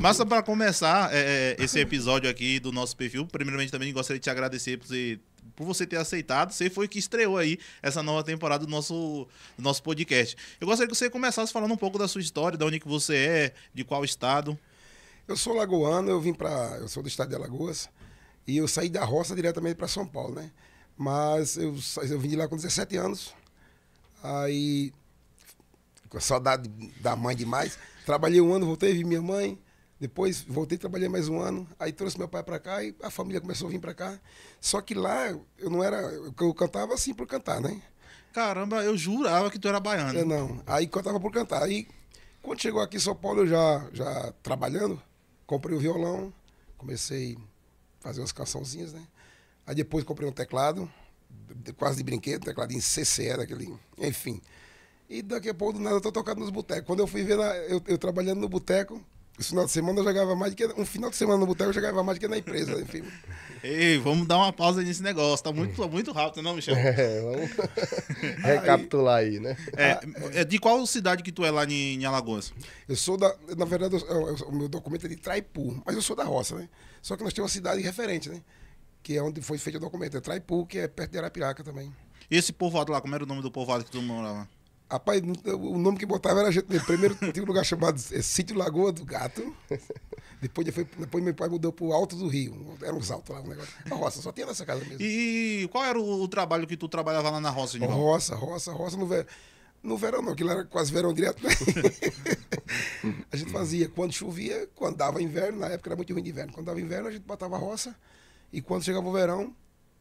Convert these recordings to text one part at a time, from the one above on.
Mas só para começar é, é, esse episódio aqui do nosso perfil, primeiramente também gostaria de te agradecer por você por você ter aceitado. Você foi que estreou aí essa nova temporada do nosso, do nosso podcast. Eu gostaria que você começasse falando um pouco da sua história, de onde que você é, de qual estado. Eu sou lagoano, eu vim para, eu sou do estado de Alagoas e eu saí da roça diretamente para São Paulo, né? Mas eu, eu vim de lá com 17 anos. Aí com saudade da mãe demais. Trabalhei um ano, voltei, vi minha mãe. Depois voltei, trabalhei mais um ano, aí trouxe meu pai para cá e a família começou a vir para cá. Só que lá eu não era, eu cantava assim por cantar, né? Caramba, eu jurava que tu era baiano. É, não. Aí cantava por cantar. Aí quando chegou aqui em São Paulo, eu já já trabalhando, comprei o violão, comecei a fazer umas cançãozinhas, né? Aí depois comprei um teclado, quase de brinquedo, teclado em CCE, daquele, enfim. E daqui a pouco, do nada, eu tô tocando nos botecos. Quando eu fui ver, eu, eu trabalhando no boteco, esse final de semana eu jogava mais do que. Um final de semana no boteco eu jogava mais do que na empresa, enfim. Ei, vamos dar uma pausa nesse negócio. Tá muito, muito rápido, não, né, Michel? É, vamos recapitular aí, né? É, ah, é, de qual cidade que tu é lá em, em Alagoas? Eu sou da. Na verdade, eu, eu, o meu documento é de Traipu, mas eu sou da roça, né? Só que nós temos uma cidade referente, né? Que é onde foi feito o documento. É Traipu, que é perto de Arapiraca também. E esse povoado lá, como era o nome do povoado que tu morava? Rapaz, o nome que botava era gente Primeiro tinha um lugar chamado é, Sítio Lagoa do Gato. Depois, foi, depois meu pai mudou pro Alto do Rio. Era uns altos lá, um negócio. A roça, só tinha nessa casa mesmo. E qual era o, o trabalho que tu trabalhava lá na roça, novo Roça, roça, roça no verão. No verão não, aquilo era quase verão direto. Né? a gente fazia quando chovia, quando dava inverno, na época era muito ruim de inverno. Quando dava inverno, a gente botava a roça. E quando chegava o verão,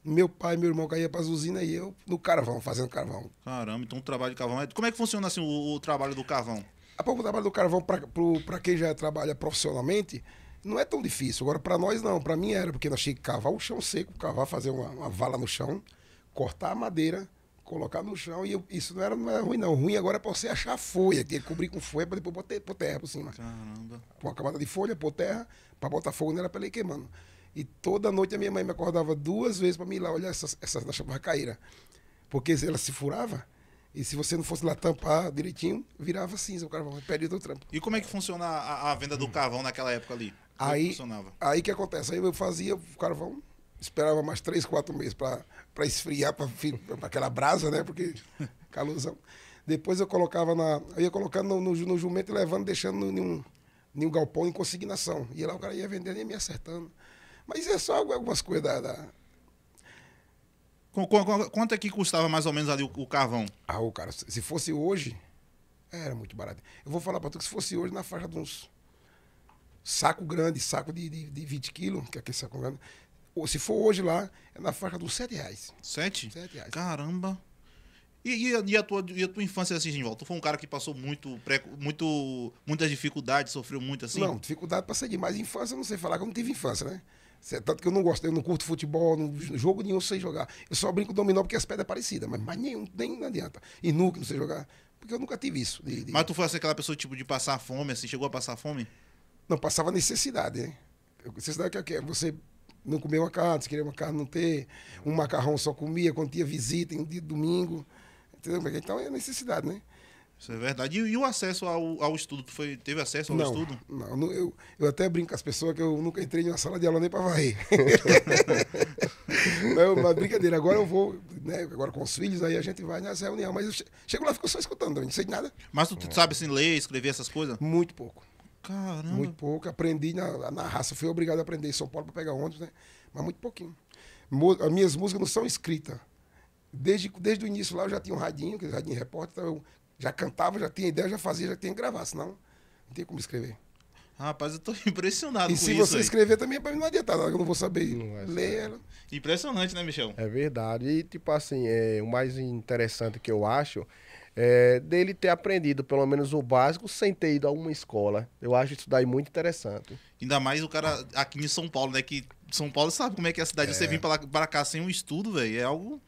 meu pai, e meu irmão caíam para as usinas e eu no carvão, fazendo carvão. Caramba, então o trabalho de carvão. É- Como é que funciona assim o, o trabalho do carvão? A pouco o trabalho do carvão, para quem já trabalha profissionalmente, não é tão difícil. Agora, para nós não, para mim era, porque nós tínhamos que cavar o chão seco, cavar, fazer uma, uma vala no chão, cortar a madeira, colocar no chão. E eu, isso não era, não era ruim, não. Ruim agora é você achar folha. que é cobrir com folha para depois botar, pôr terra por cima. Caramba. Com uma camada de folha, pôr terra, para botar fogo nela para ele queimando. E toda noite a minha mãe me acordava duas vezes para me ir lá olhar essas essa da chamada caíra. Né? Porque ela se furava, e se você não fosse lá tampar direitinho, virava cinza o carvão, perdia o trampo. E como é que funciona a, a venda do hum. carvão naquela época ali? Como é aí, funcionava? Aí que acontece? Aí eu fazia o carvão, esperava mais três, quatro meses para esfriar, para aquela brasa, né? Porque calusão Depois eu colocava na. Eu ia colocando no, no, no jumento e levando, deixando nenhum em um galpão em consignação. E lá o cara ia vendendo e ia me acertando. Mas é só algumas coisas da. da... Quanto é que custava mais ou menos ali o, o carvão? Ah, o cara, se fosse hoje, era muito barato. Eu vou falar para tu que se fosse hoje na faixa de uns saco grande, saco de, de, de 20 quilos, que é aquele saco grande. Ou, se for hoje lá, é na faixa dos 7 reais. 7? 7 reais. Caramba! E, e, a tua, e a tua infância assim, volta Tu foi um cara que passou muito, pré, muito muitas dificuldades, sofreu muito assim? Não, dificuldade sair demais. Infância, não sei falar que eu não tive infância, né? Tanto que eu não gosto, eu não curto futebol, não, jogo nenhum sei jogar. Eu só brinco dominó porque as pedras é parecida, mas, mas nenhum, nem não adianta. E nunca não sei jogar, porque eu nunca tive isso. De, de... Mas tu foi assim, aquela pessoa tipo de passar fome, assim, chegou a passar fome? Não, passava necessidade, né? Necessidade que é, é você não comer uma carne, se queria uma carne não ter, um macarrão só comia quando tinha visita, em um dia de domingo. Entendeu? Então é necessidade, né? Isso é verdade. E, e o acesso ao, ao estudo? Tu foi, teve acesso ao não, estudo? Não, não eu, eu até brinco com as pessoas que eu nunca entrei em uma sala de aula nem para varrer. não, mas brincadeira. Agora eu vou, né, agora com os filhos, aí a gente vai nessa reunião. Mas eu chego lá e fico só escutando, não sei de nada. Mas tu é. sabe assim, ler, escrever essas coisas? Muito pouco. Caramba. Muito pouco. Aprendi na, na raça. Fui obrigado a aprender em São Paulo para pegar ônibus, né? Mas muito pouquinho. as minhas músicas não são escritas desde, desde o início lá eu já tinha um radinho, que é o radinho repórter, então eu já cantava, já tinha ideia, já fazia, já tinha que gravar, senão não tem como escrever. Rapaz, eu tô impressionado e com isso. E se você aí. escrever também, pra mim não adianta nada, eu não vou saber não ler Impressionante, né, Michel? É verdade. E, tipo assim, é, o mais interessante que eu acho é dele ter aprendido pelo menos o básico sem ter ido a uma escola. Eu acho isso daí muito interessante. Ainda mais o cara aqui em São Paulo, né? Que São Paulo sabe como é que é a cidade. É. Você vir pra, pra cá sem um estudo, velho, é algo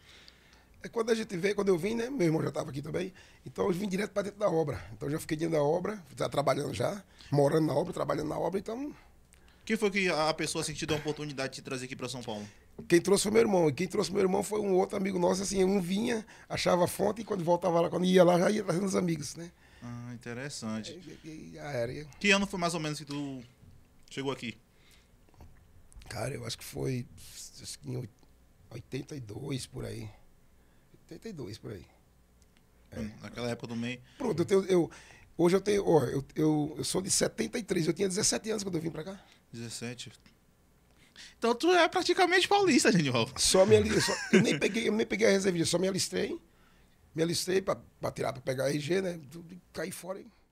Aí é quando a gente veio, quando eu vim, né? Meu irmão já estava aqui também. Então eu vim direto para dentro da obra. Então eu já fiquei dentro da obra, já trabalhando já, morando na obra, trabalhando na obra, então. Quem foi que a pessoa assim, te deu a oportunidade de te trazer aqui para São Paulo? Quem trouxe foi meu irmão. E quem trouxe meu irmão foi um outro amigo nosso, assim, um vinha, achava a fonte e quando voltava lá, quando ia lá, já ia trazendo os amigos, né? Ah, interessante. Que ano foi mais ou menos que tu chegou aqui? Cara, eu acho que foi acho que em 82, por aí. 82, por aí. É. Naquela época do meio. Pronto, eu tenho. Eu, hoje eu tenho. Ó, eu, eu, eu sou de 73, eu tinha 17 anos quando eu vim pra cá. 17. Então tu é praticamente paulista, Genival. Só me só, eu, nem peguei, eu nem peguei a reservinha, só me alistei. Me alistei pra, pra tirar, pra pegar a RG, né? cair fora, hein?